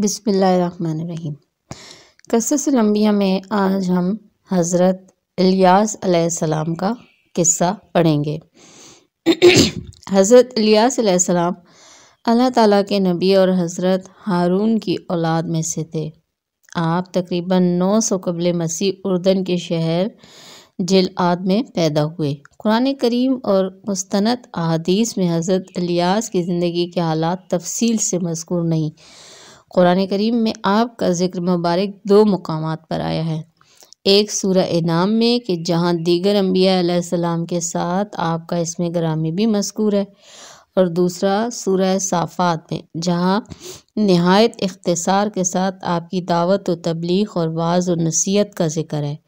बिसमीम कससलम्बिया में आज हम हज़रत इलियास अलैहिस्सलाम का किस्सा पढ़ेंगे हज़रत इलियास अलैहिस्सलाम अल्लाह ताला के नबी और हज़रत हारून की औलाद में से थे आप तकरीबन 900 सौ कबल मसीह उर्दन के शहर आद में पैदा हुए कुरान करीम और मुस्तनद अहादीस में हज़रत इलियास की ज़िंदगी के हालात तफसील से मजकूर नहीं कुरान करीम में आपका ज़िक्र मुबारक दो मकाम पर आया है एक सूरह इनाम में कि जहाँ दीगर अम्बियाम के साथ आपका इसमें ग्रामी भी मशकूर है और दूसरा सूर साफ़ात में जहाँ नहायत अख्तसार के साथ आपकी दावत व तबलीग और वाज व नसीहत का जिक्र है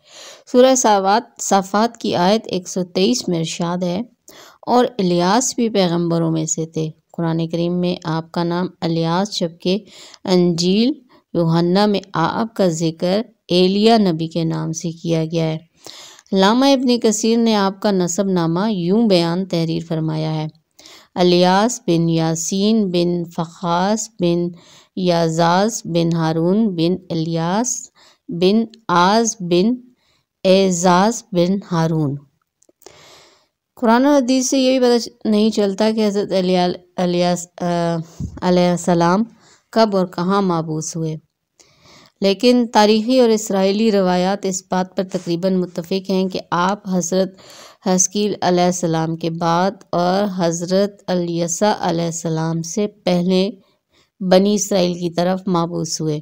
सूर साफात साफ़ात की आयत 123 में इर्शाद है और इलियास भी पैगंबरों में से थे कुरान करीम में आपका नाम अलियास जबकि अंजील योहन्ना में आपका ज़िक्र एलिया नबी के नाम से किया गया है लामा इबन कसीर ने आपका नसब नामा यूं बयान तहरीर फरमाया है अलियास बिन यासीन बिन फ़ास बिन याजाज बिन हारून बिन अलियास बिन आज़ बिन एजाज बिन हारून कुरान और हदीस से ये भी पता नहीं चलता कि हज़रत सलाम कब और कहाँ मबूस हुए लेकिन तारीख़ी और इसराइली रवायात इस बात पर तकरीबन मुतफ़ हैं कि आप हज़रत हस्कील सलाम के बाद और हज़रत अलसा सलाम से पहले बनी इसराइल की तरफ मबूस हुए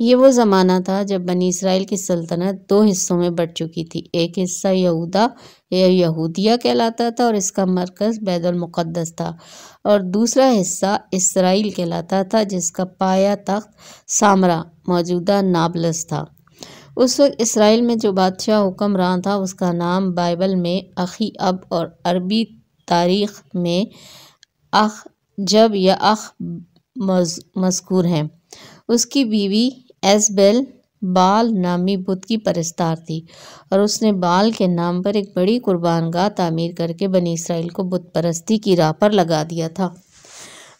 ये वो ज़माना था जब बनी इसराइल की सल्तनत दो हिस्सों में बढ़ चुकी थी एक हिस्सा यहूदा या यहूदिया कहलाता था और इसका मरकज़ बैतुलमक़दस था और दूसरा हिस्सा इसराइल कहलाता था जिसका पाया तख्त सामरा मौजूदा नाबलस था उस वक्त इसराइल में जो बादशाह हुक्मरान था उसका नाम बाइबल में अखी अब और अरबी तारीख़ में अख जब या अख मजकूर हैं उसकी बीवी एसबेल बाल नामी बुत की परस्तार थी और उसने बाल के नाम पर एक बड़ी कुर्बानगाह तामीर करके बनी इसराइल को बुत परस्ती की राह पर लगा दिया था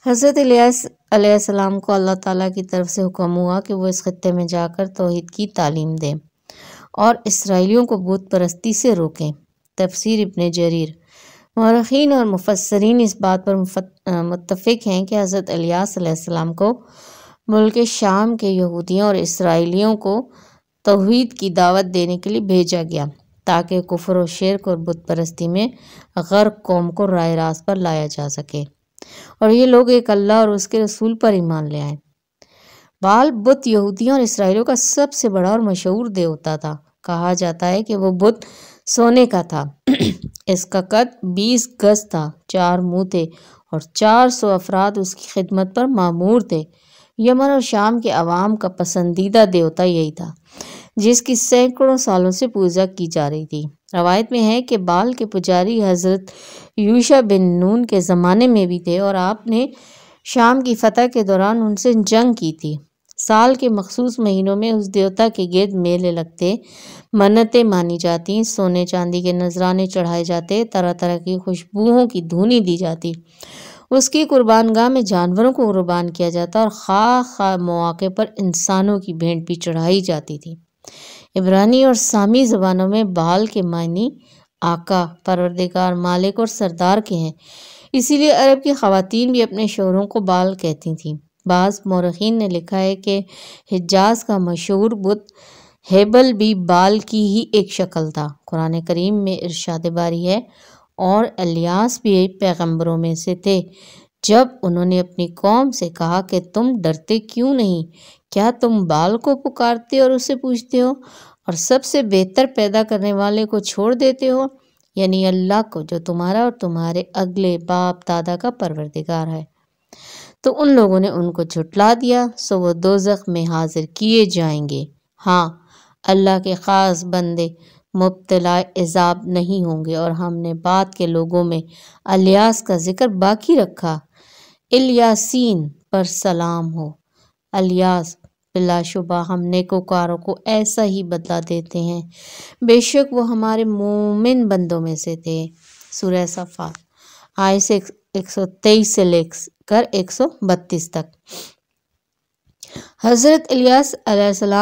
हज़रत अलैहिस्सलाम को अल्लाह ताला की तरफ से हुक्म हुआ कि वो इस खत्े में जाकर तोहद की तालीम दें और इसराइलियों को बुत परस्ती से रोकें तफसीर इबन जरीर मरखीन और मुफसरीन इस बात पर मुतफ़ हैं कि हज़रत अलियासम को मुल्क शाम के यहूदियों और इसराइलियों को तोहद की दावत देने के लिए भेजा गया ताकि कुफर और शिरक और बुत परस्ती में गर कौम को राय रास पर लाया जा सके और ये लोग एक अल्लाह और उसके रसूल पर ईमान ले आए बाल बुत यहूदियों और इसराइलों का सबसे बड़ा और मशहूर देवता था कहा जाता है कि वो बुत सोने का था इसका कद बीस गज था चार मुँह थे और चार सौ अफराद उसकी खिदमत पर मामूर थे यमन और शाम के आवाम का पसंदीदा देवता यही था जिसकी सैकड़ों सालों से पूजा की जा रही थी रवायत में है कि बाल के पुजारी हज़रत यूशा बिन नून के ज़माने में भी थे और आपने शाम की फतह के दौरान उनसे जंग की थी साल के मखसूस महीनों में उस देवता के गेद मेले लगते मन्नतें मानी जाती सोने चांदी के नजराने चढ़ाए जाते तरह तरह की खुशबुओं की धुनी दी जाती उसकी गाह में जानवरों को कुर्बान किया जाता और खा खा मौके पर इंसानों की भेंट भी चढ़ाई जाती थी इब्रानी और सामी ज़बानों में बाल के मानी आका परवरदेकार मालिक और सरदार के हैं इसीलिए अरब की खातन भी अपने शोरों को बाल कहती थीं बाज़ मौरखीन ने लिखा है कि हिजाज का मशहूर बुत हेबल भी बाल की ही एक शक्ल था कुरान करीम में इर्शाद बारी है और अलियास भी पैगंबरों में से थे जब उन्होंने अपनी कौम से कहा कि तुम डरते क्यों नहीं क्या तुम बाल को पुकारते और उसे पूछते हो और सबसे बेहतर पैदा करने वाले को छोड़ देते हो यानी अल्लाह को जो तुम्हारा और तुम्हारे अगले बाप दादा का परवरदिगार है तो उन लोगों ने उनको झुटला दिया सो वो दो में हाजिर किए जाएंगे हाँ अल्लाह के ख़ास बंदे मुबतला एजाब नहीं होंगे और हमने बाद के लोगों में अलियास का ज़िक्र बाकी रखा इलियासिन पर सलाम हो अलियास बिलाशुबा हम नेकोकारों को ऐसा ही बदला देते हैं बेशक वो हमारे मोमिन बंदों में से थे सुरह सफ़ात आय से एक सौ तेईस से लेकर एक सौ बत्तीस तक हज़रत इलियास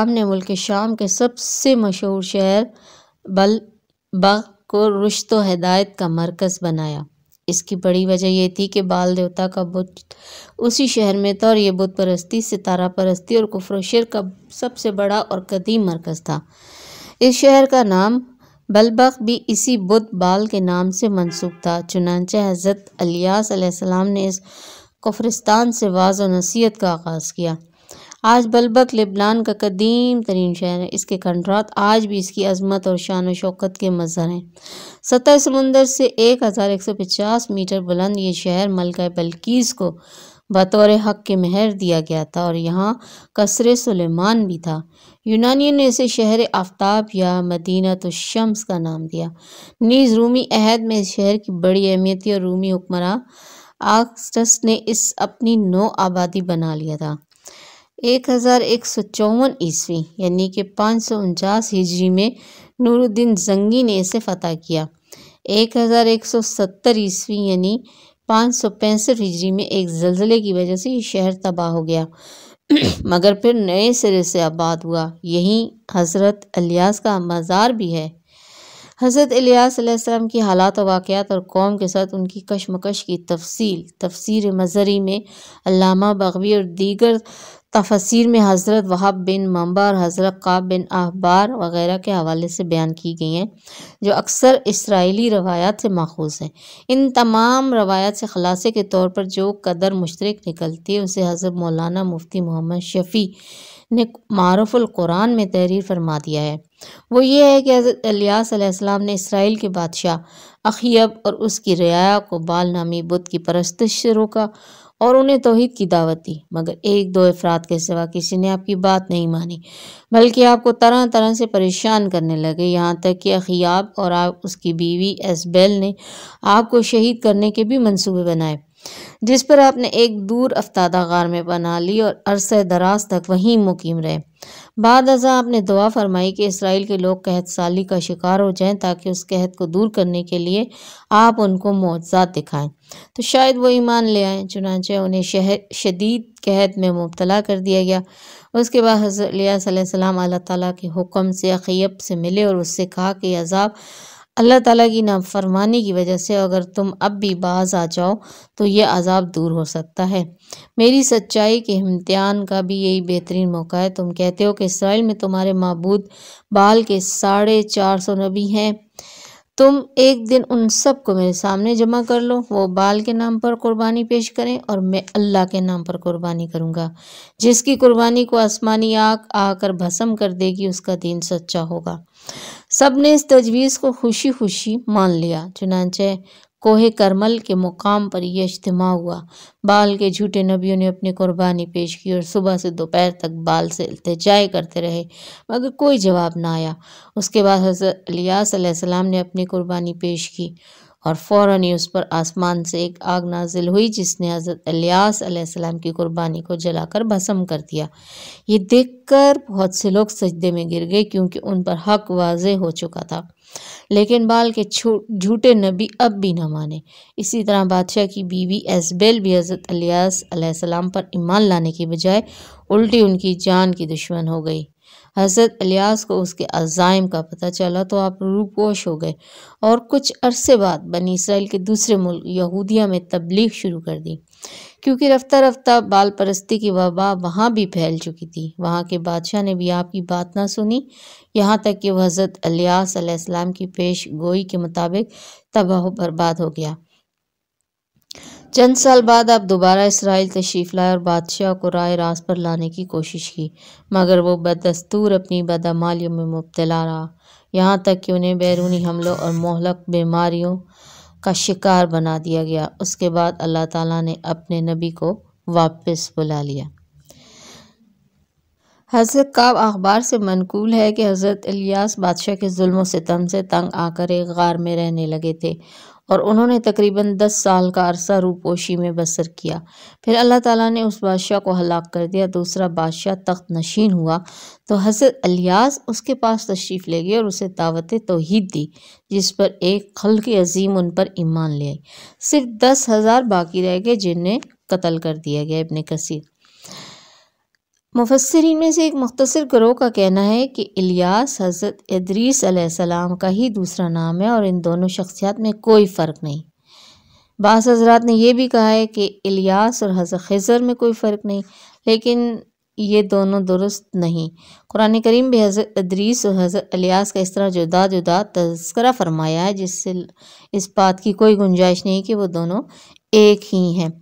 ने मुल्क शाम के सबसे मशहूर शहर बल बा को रुश्त तो हदायत का मरकज़ बनाया इसकी बड़ी वजह यह थी कि बाल देवता का बुत उसी शहर में था और ये बुत परस्ती सितारा परस्ती और शिर का सबसे बड़ा और कदीम मरकज़ था इस शहर का नाम बलबक भी इसी बुत बाल के नाम से मनसूब था चुनानचे हज़रत अलियास ने इस कुफरिस्तान से वाज व नसीहत का आगाज़ किया आज बलबक लिबनान का कदीम तरीन शहर है इसके खंडरात आज भी इसकी अजमत और शान और शौकत के मजहर हैं सतह समुंदर से एक हज़ार एक सौ पचास मीटर बुलंद ये शहर मलका बल्कीस को बतौर हक के महर दिया गया था और यहाँ कसर सुलेमान भी था यूनानियों ने इसे शहर आफ्ताब या मदीना तो शम्स का नाम दिया नीज़ रूमी अहद में इस शहर की बड़ी अहमियत थी और रूमी हुक्मरान आगस्टस ने इस अपनी नौ आबादी बना लिया था एक हज़ार एक सौ चौवन ईस्वी यानी कि पाँच सौ उनचास हिजरी में नूरुद्दीन जंगी ने इसे फतह किया एक हज़ार एक सौ सत्तर ईस्वी यानी पाँच सौ पैंसठ हिजरी में एक जल्जले की वजह से ये शहर तबाह हो गया मगर फिर नए सिरे से आबाद हुआ यहीं हज़रत अलियास का मज़ार भी है हज़रत अलियालम की हालात वाक़ात और कौम के साथ उनकी कशमकश की तफसील तफसर मज़री में अलामा बगवी और दीगर तफसर में हज़रत वहाब बिन मम्बा और हज़रत काब बिन आहबार वगैरह के हवाले से बयान की गई हैं जो अक्सर इसराइली रवायात से माखूज हैं इन तमाम रवायात से खलासे के तौर पर जो कदर मुशतरक निकलती है उसे हज़रत मौलाना मुफ्ती मोहम्मद शफ़ी ने मारफ़ुल कुरान में तहरीर फरमा दिया है वो ये है कि हज़रत अलियासम ने इसराइल के बादशाह अखियब और उसकी रियाया को बाल नामी बुद्ध की परस्तश से रोका और उन्हें तोहद की दावत दी मगर एक दो अफराद के सिवा किसी ने आपकी बात नहीं मानी बल्कि आपको तरह तरह से परेशान करने लगे यहाँ तक कि अखियाब और आप उसकी बीवी एसबेल ने आपको शहीद करने के भी मंसूबे बनाए जिस पर आपने एक दूर अफ्तादा गार में बना ली और अरसे दराज तक वहीं मुकीम रहे बाद अजा आपने दुआ फरमाई कि इसराइल के लोग कहत साली का शिकार हो जाएं ताकि उस कहत को दूर करने के लिए आप उनको मुआवजा दिखाएं तो शायद वो ईमान ले आए चुनाचे उन्हें शहर शदीद कहत में मुबतला कर दिया गया उसके बाद हजरत सल्लल्लाहु अल्लाह ताला के हुक्म से अखियब से मिले और उससे कहा कि अजाब अल्लाह ताला की नाफरमानी की वजह से अगर तुम अब भी बाज आ जाओ तो यह अजाब दूर हो सकता है मेरी सच्चाई के इम्तहान का भी यही बेहतरीन मौका है तुम कहते हो कि इसराइल में तुम्हारे मबूद बाल के साढ़े चार सौ नबी हैं तुम एक दिन उन सब को मेरे सामने जमा कर लो वो बाल के नाम पर कुर्बानी पेश करें और मैं अल्लाह के नाम पर कुर्बानी करूँगा जिसकी कुर्बानी को आसमानी आग आकर भस्म कर देगी उसका दिन सच्चा होगा सब ने इस तजवीज़ को खुशी खुशी मान लिया चुनाचे कोहे करमल के मुकाम पर यह इज्तम हुआ बाल के झूठे नबियों ने अपनी कुर्बानी पेश की और सुबह से दोपहर तक बाल से इल्तजाए करते रहे मगर कोई जवाब ना आया उसके बाद हज़रत अलियासम ने अपनी कुर्बानी पेश की और फ़ौर ही उस पर आसमान से एक आग नाजिल हुई जिसने हज़रत अलियास अलैहिस्सलाम की कुर्बानी को जलाकर भस्म कर दिया ये देखकर बहुत से लोग सजदे में गिर गए क्योंकि उन पर हक वाज हो चुका था लेकिन बाल के झूठे नबी अब भी न माने इसी तरह बादशाह की बीवी एसबेल भी हज़रत अलियास अलैहिस्सलाम पर ईमान लाने की बजाय उल्टी उनकी जान की दुश्मन हो गई हज़रत अलियास को उसके अज़ाइम का पता चला तो आप रूपोश हो गए और कुछ अरसे बाद बनी इसराइल के दूसरे मुल्क यहूदिया में तबलीग शुरू कर दी क्योंकि रफ्तार रफ्तार बाल परस्ती की वबा वहाँ भी फैल चुकी थी वहाँ के बादशाह ने भी आपकी बात ना सुनी यहाँ तक कि वह हज़रत अलियास की पेश गोई के मुताबिक तबाह बर्बाद हो गया चंद साल बाद आप दोबारा इसराइल तशरीफ़ लाए और बादशाह को राय रास पर लाने की कोशिश की मगर वो बदस्तूर अपनी बदमालियों में मुबतला रहा यहाँ तक कि उन्हें बैरूनी हमलों और मोहलक बीमारियों का शिकार बना दिया गया उसके बाद अल्लाह ताला ने अपने नबी को वापस बुला लिया हज़रत काब अखबार से मनकूल है कि हज़रत इलियास बादशाह के जुल्म से तंग आकर एक गार में रहने लगे थे और उन्होंने तकरीबन दस साल का अरसा रूपोशी में बसर किया फिर अल्लाह ताला ने उस बादशाह को हलाक कर दिया दूसरा बादशाह तख्त नशीन हुआ तो हज़रत अलियास उसके पास तशरीफ़ ले गए और उसे दावत तोहद दी जिस पर एक खल के अजीम उन पर ईमान ले आई सिर्फ दस हज़ार बाकी रह गए जिन्हें कत्ल कर दिया गया इबन कसीर मुफसरिन में से एक मख्तसर ग्रोह का कहना है कि इलियास हज़रत इदरीस का ही दूसरा नाम है और इन दोनों शख्सियात में कोई फ़र्क नहीं बास हजरात ने यह भी कहा है कि इलियास और हज़रत खजर में कोई फ़र्क नहीं लेकिन ये दोनों दुरुस्त नहीं कुरान करीम भी हज़रत अदरीस और हज़रत अलियास का इस तरह जुदा जुदा तस्करा फरमाया है जिससे इस बात की कोई गुंजाइश नहीं कि वो दोनों एक ही हैं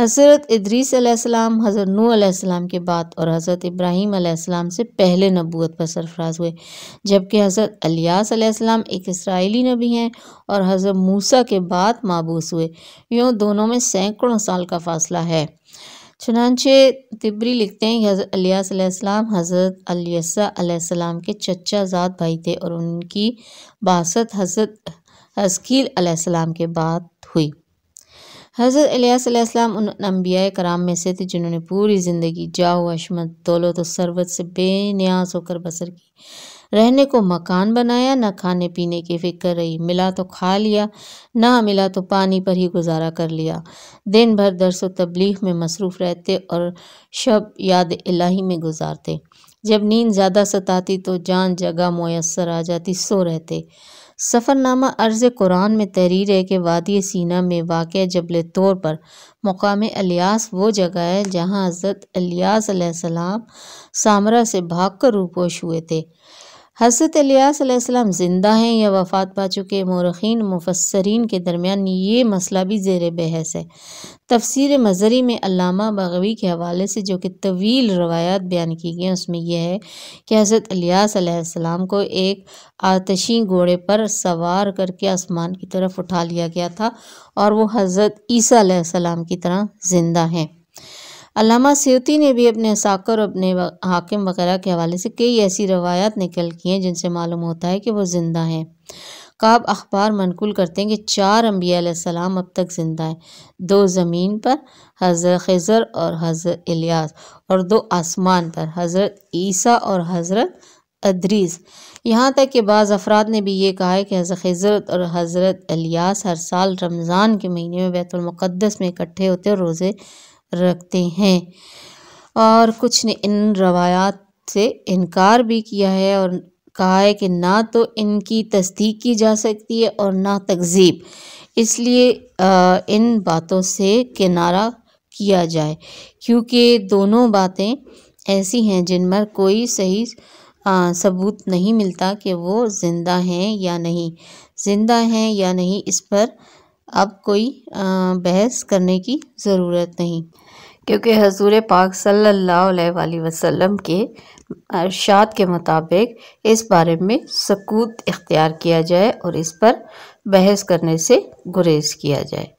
हज़रत इदरीसम हज़रत नू के बाद और हज़रत इब्राहीम से पहले नबूत पर सरफराज हुए जबकि हज़रत अलियासम एक इसराइली नबी हैं और हज़रत मूसा के बाद माबूस हुए यूँ दोनों में सैकड़ों साल का फासला है चुनानचे तिबरी लिखते हैं हज़रत अलियासम हज़रत अलियासम के ज़ात भाई थे और उनकी बासत हज़रत हस्कील के बाद हुई हज़रत अलैहिस्सलाम उन अम्बिया कराम में से थे जिन्होंने पूरी ज़िंदगी जाओ अशमत दौलत और सरबत से बेनियाज होकर बसर की रहने को मकान बनाया ना खाने पीने की फिक्र रही मिला तो खा लिया ना मिला तो पानी पर ही गुजारा कर लिया दिन भर दरस व तबलीग में मसरूफ़ रहते और शब याद इलाही में गुजारते जब नींद ज़्यादा सताती तो जान जगह मैसर आ जाती सो रहते सफ़रनामा अर्ज़ कुरान में तहरीर है कि वादी सीना में वाक़ जबल तौर पर मकाम अलियास वो जगह है जहाँ हज़रत अलियास सामरा से भाग कर रूपोश हुए थे हज़रत अलियासम ज़िंदा हैं या वफ़ात पा चुके मौरखीन मुफसरीन के दरमियान ये मसला भी जेर बहस है तफसर मज़री में अलामा बगवी के हवाले से जो कि तवील रवायात बयान की गई हैं उसमें यह है कि हज़रत अलियासम को एक आतशी घोड़े पर सवार करके आसमान की तरफ उठा लिया गया था और वह हज़रत ईसी की तरह ज़िंदा हैं अलामा सेवती ने भी अपने साकर और अपने हाकिम वगैरह के हवाले से कई ऐसी रवायात निकल की हैं जिनसे मालूम होता है कि वो ज़िंदा हैं काब अखबार मनकुल करते हैं कि चार अम्बियाम अब तक ज़िंदा हैं दो ज़मीन पर हज़रत खज़र और हज़रत इलियास और दो आसमान पर हज़रत ईसा और हज़रत अदरीस यहाँ तक कि बाज़ अफराद ने भी ये कहा है कि हज़रत खजरत और हज़रत अलियास हर साल रमज़ान के महीने में बैतुलमक़दस में इकट्ठे होते और रोज़े रखते हैं और कुछ ने इन रवायात से इनकार भी किया है और कहा है कि ना तो इनकी तस्दीक की जा सकती है और ना तकजीब इसलिए इन बातों से किनारा किया जाए क्योंकि दोनों बातें ऐसी हैं जिन पर कोई सही आ, सबूत नहीं मिलता कि वो ज़िंदा हैं या नहीं ज़िंदा हैं या नहीं इस पर अब कोई बहस करने की ज़रूरत नहीं क्योंकि हजूर पाक सल्लल्लाहु अलैहि वसल्लम के अरशाद के मुताबिक इस बारे में सकूत इख्तियार किया जाए और इस पर बहस करने से गुरेज किया जाए